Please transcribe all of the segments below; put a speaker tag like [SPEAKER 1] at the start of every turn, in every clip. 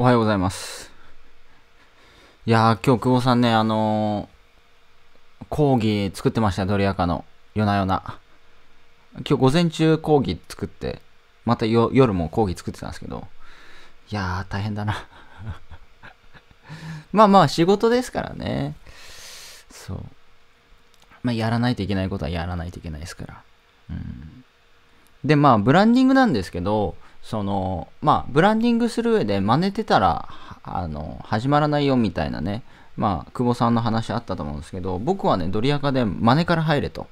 [SPEAKER 1] おはようございます。いやー、今日久保さんね、あのー、講義作ってました、ドリアカの。夜な夜な。今日午前中講義作って、また夜も講義作ってたんですけど、いやー、大変だな まあまあ、仕事ですからね。そう。まあ、やらないといけないことはやらないといけないですから。うん。で、まあ、ブランディングなんですけど、そのまあブランディングする上で真似てたらあの始まらないよみたいなねまあ久保さんの話あったと思うんですけど僕はねドリアカで真似から入れと、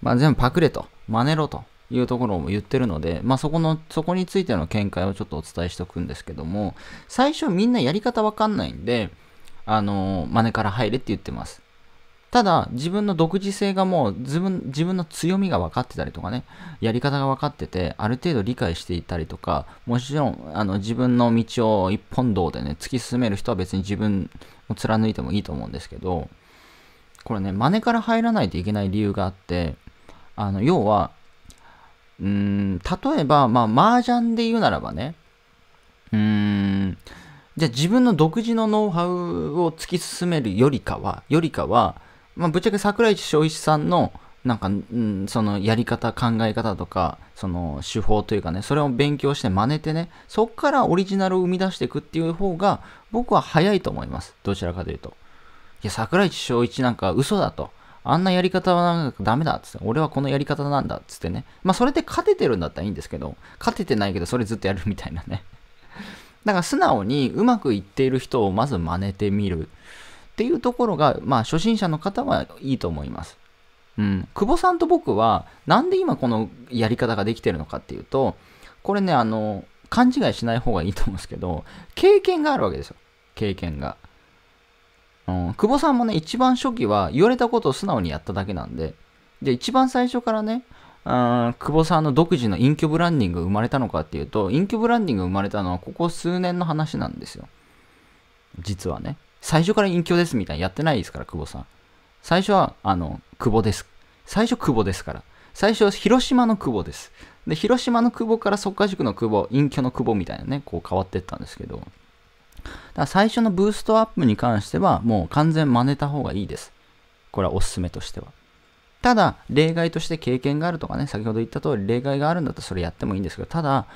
[SPEAKER 1] まあ、全部パクれと真似ろというところも言ってるので、まあ、そこのそこについての見解をちょっとお伝えしておくんですけども最初みんなやり方わかんないんであの真似から入れって言ってますただ、自分の独自性がもう自分、自分の強みが分かってたりとかね、やり方が分かってて、ある程度理解していたりとか、もちろん、あの、自分の道を一本道でね、突き進める人は別に自分を貫いてもいいと思うんですけど、これね、真似から入らないといけない理由があって、あの、要は、うーん、例えば、まあ、麻雀で言うならばね、うーん、じゃあ自分の独自のノウハウを突き進めるよりかは、よりかは、まあ、ぶっちゃけ桜井翔一さんの、なんか、うん、そのやり方、考え方とか、その手法というかね、それを勉強して真似てね、そっからオリジナルを生み出していくっていう方が、僕は早いと思います。どちらかというと。いや、桜井翔一なんか嘘だと。あんなやり方はなんかダメだっつって、俺はこのやり方なんだっつってね。まあ、それで勝ててるんだったらいいんですけど、勝ててないけど、それずっとやるみたいなね。だから素直にうまくいっている人をまず真似てみる。っていうところが、まあ、初心者の方はいいと思います。うん。久保さんと僕は、なんで今このやり方ができてるのかっていうと、これね、あの、勘違いしない方がいいと思うんですけど、経験があるわけですよ。経験が。うん、久保さんもね、一番初期は言われたことを素直にやっただけなんで、で、一番最初からね、久保さんの独自の隠居ブランディングが生まれたのかっていうと、隠居ブランディングが生まれたのはここ数年の話なんですよ。実はね。最初から隠居ですみたいなやってないですから、久保さん。最初は、あの、久保です。最初久保ですから。最初は広島の久保です。で、広島の久保から即家塾の久保、隠居の久保みたいなね、こう変わってったんですけど。だから最初のブーストアップに関しては、もう完全真似た方がいいです。これはおすすめとしては。ただ、例外として経験があるとかね、先ほど言った通り例外があるんだったらそれやってもいいんですけど、ただ、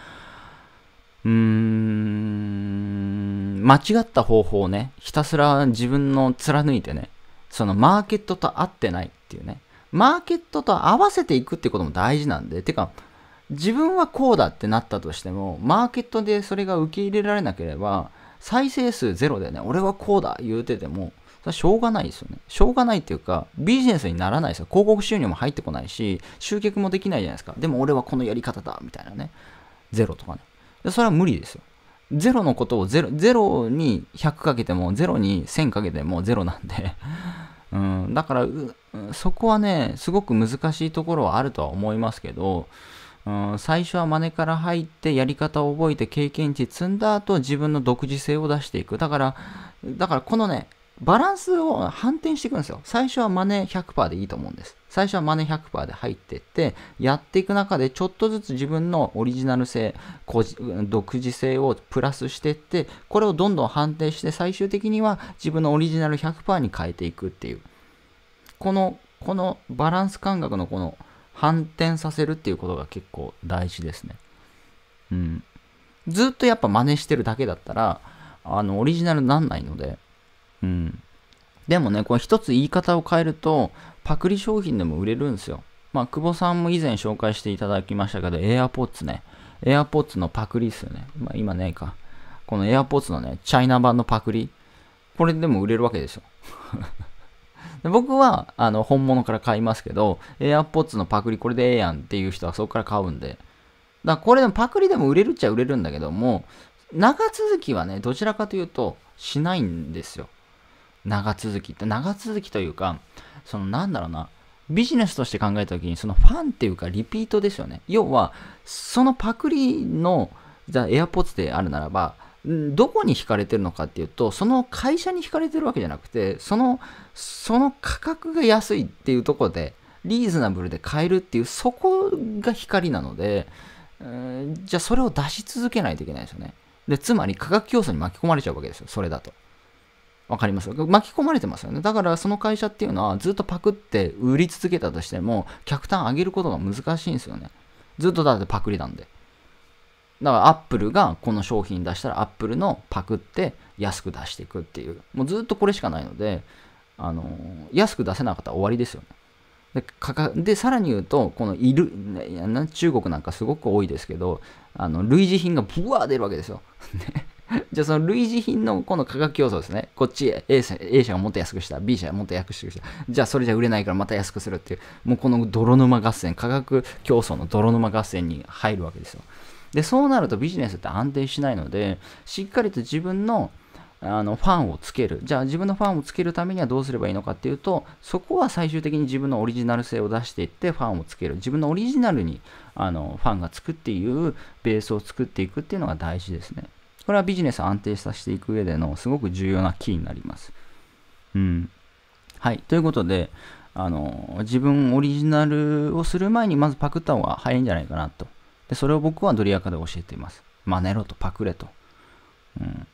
[SPEAKER 1] うーん、間違った方法をね、ひたすら自分の貫いてね、そのマーケットと合ってないっていうね、マーケットと合わせていくってことも大事なんで、てか、自分はこうだってなったとしても、マーケットでそれが受け入れられなければ、再生数ゼロでね、俺はこうだ言うてても、それはしょうがないですよね。しょうがないっていうか、ビジネスにならないですよ。広告収入も入ってこないし、集客もできないじゃないですか。でも俺はこのやり方だ、みたいなね。ゼロとかね。それは無理ですよ。ゼロのことをゼロ、ゼロに100かけても、ゼロに1000かけてもゼロなんで うん、だから、そこはね、すごく難しいところはあるとは思いますけど、うん、最初は真似から入ってやり方を覚えて経験値積んだ後自分の独自性を出していく。だから、だからこのね、バランスを反転していくんですよ。最初はマネ100%でいいと思うんです。最初はマネ100%で入ってって、やっていく中でちょっとずつ自分のオリジナル性、独自性をプラスしていって、これをどんどん判定して最終的には自分のオリジナル100%に変えていくっていう。この、このバランス感覚のこの反転させるっていうことが結構大事ですね。うん。ずっとやっぱ真似してるだけだったら、あの、オリジナルになんないので、うん。でもね、これ一つ言い方を変えると、パクリ商品でも売れるんですよ。まあ、久保さんも以前紹介していただきましたけど、AirPods ね。AirPods のパクリっすよね。まあ、今ねえか。この AirPods のね、チャイナ版のパクリ。これでも売れるわけですよ。で僕は、あの、本物から買いますけど、AirPods のパクリこれでええやんっていう人はそこから買うんで。だからこれでもパクリでも売れるっちゃ売れるんだけども、長続きはね、どちらかというとしないんですよ。長続きって長続きというかそのなんだろうなビジネスとして考えた時にそのファンっていうかリピートですよね要はそのパクリのじゃあエアポッツであるならばどこに惹かれてるのかっていうとその会社に惹かれてるわけじゃなくてそのその価格が安いっていうとこでリーズナブルで買えるっていうそこが光なので、じゃあそれを出し続けないといけないですよねでつまり価格競争に巻き込まれちゃうわけですよそれだとわかります巻き込まれてますよね。だからその会社っていうのはずっとパクって売り続けたとしても、客単上げることが難しいんですよね。ずっとだってパクリなんで。だからアップルがこの商品出したらアップルのパクって安く出していくっていう。もうずっとこれしかないので、あの安く出せなかったら終わりですよね。でかかでさらに言うと、このいる中国なんかすごく多いですけど、あの類似品がブワー出るわけですよ。ね じゃあその類似品のこの価格競争ですね。こっち A 社 A 社がもっと安くした。B 社がもっと安くした。じゃあそれじゃ売れないからまた安くするっていう、もうこの泥沼合戦、価格競争の泥沼合戦に入るわけですよ。で、そうなるとビジネスって安定しないので、しっかりと自分のあのファンをつける。じゃあ自分のファンをつけるためにはどうすればいいのかっていうと、そこは最終的に自分のオリジナル性を出していってファンをつける。自分のオリジナルにあのファンがつくっていうベースを作っていくっていうのが大事ですね。これはビジネスを安定させていく上でのすごく重要なキーになります。うん。はい。ということで、あの、自分オリジナルをする前にまずパクった方が早いんじゃないかなと。で、それを僕はドリアカで教えています。真似ろとパクれと。うん。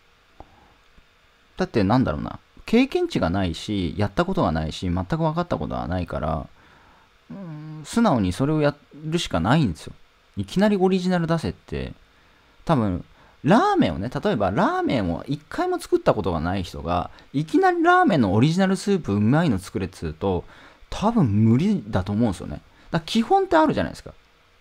[SPEAKER 1] だってなんだろうな。経験値がないし、やったことがないし、全く分かったことはないから、うん、素直にそれをやるしかないんですよ。いきなりオリジナル出せって、多分、ラーメンをね、例えばラーメンを一回も作ったことがない人が、いきなりラーメンのオリジナルスープうまいの作れっつうと、多分無理だと思うんですよね。だ基本ってあるじゃないですか。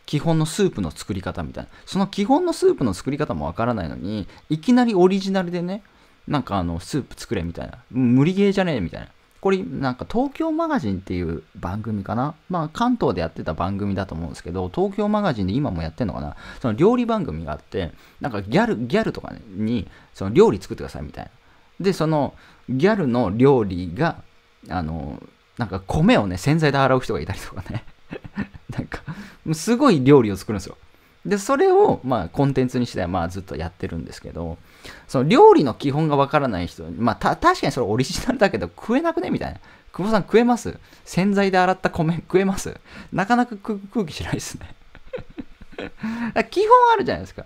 [SPEAKER 1] 基本のスープの作り方みたいな。その基本のスープの作り方もわからないのに、いきなりオリジナルでね、なんかあの、スープ作れみたいな。無理ゲーじゃねえみたいな。これなんか東京マガジンっていう番組かなまあ関東でやってた番組だと思うんですけど、東京マガジンで今もやってんのかなその料理番組があって、なんかギャル、ギャルとかにその料理作ってくださいみたいな。で、そのギャルの料理が、あの、なんか米をね、洗剤で洗う人がいたりとかね。なんか、すごい料理を作るんですよ。で、それを、まあ、コンテンツにして、まあ、ずっとやってるんですけど、その料理の基本がわからない人、まあ、た、確かにそれオリジナルだけど、食えなくねみたいな。久保さん食えます洗剤で洗った米食えますなかなか空気しないですね 基本あるじゃないですか。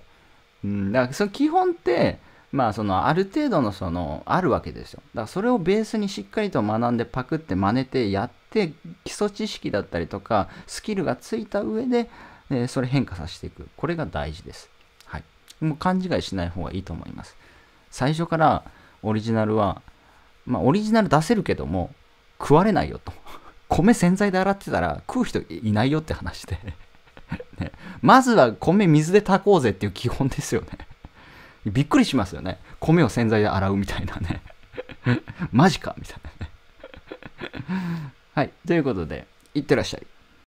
[SPEAKER 1] うん、だからその基本って、まあそのある程度のそのあるわけですよ。だからそれをベースにしっかりと学んでパクって真似てやって基礎知識だったりとかスキルがついた上ででそれ変化させていく。これが大事です。はい。もう勘違いしない方がいいと思います。最初からオリジナルは、まあオリジナル出せるけども、食われないよと。米洗剤で洗ってたら食う人いないよって話で ね、まずは米水で炊こうぜっていう基本ですよねびっくりしますよね。米を洗剤で洗うみたいなね マジかみたいなね。はい。ということで、いってらっしゃい。